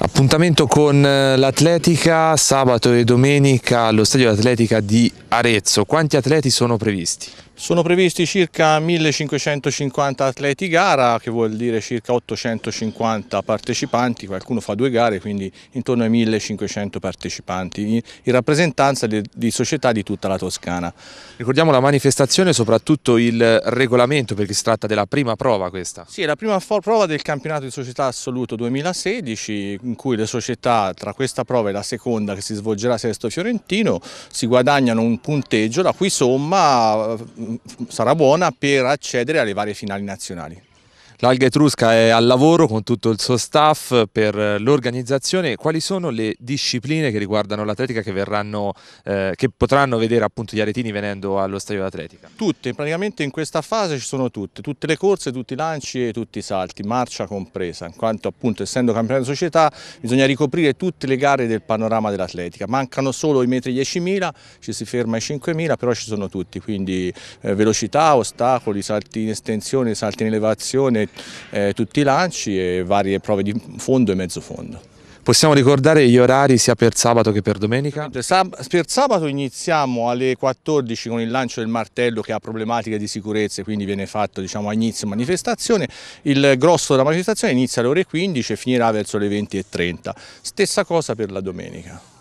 Appuntamento con eh, l'atletica sabato e domenica allo stadio Atletica di Arezzo. Quanti atleti sono previsti? Sono previsti circa 1550 atleti gara, che vuol dire circa 850 partecipanti, qualcuno fa due gare, quindi intorno ai 1500 partecipanti, in rappresentanza di, di società di tutta la Toscana. Ricordiamo la manifestazione e soprattutto il regolamento, perché si tratta della prima prova questa. Sì, è la prima prova del campionato di società assoluto 2016, in cui le società tra questa prova e la seconda che si svolgerà a Sesto Fiorentino si guadagnano un punteggio la cui somma eh, sarà buona per accedere alle varie finali nazionali. L'Alga Etrusca è al lavoro con tutto il suo staff per l'organizzazione. Quali sono le discipline che riguardano l'atletica che, eh, che potranno vedere appunto gli aretini venendo allo stadio d'atletica? Tutte, praticamente in questa fase ci sono tutte, tutte le corse, tutti i lanci e tutti i salti, marcia compresa, in quanto appunto essendo campione di società bisogna ricoprire tutte le gare del panorama dell'atletica. Mancano solo i metri 10.000, ci si ferma ai 5.000, però ci sono tutti, quindi eh, velocità, ostacoli, salti in estensione, salti in elevazione, eh, tutti i lanci e varie prove di fondo e mezzo fondo. Possiamo ricordare gli orari sia per sabato che per domenica? Esatto, per sabato iniziamo alle 14 con il lancio del martello che ha problematiche di sicurezza e quindi viene fatto diciamo, a inizio manifestazione. Il grosso della manifestazione inizia alle ore 15 e finirà verso le 20.30. Stessa cosa per la domenica.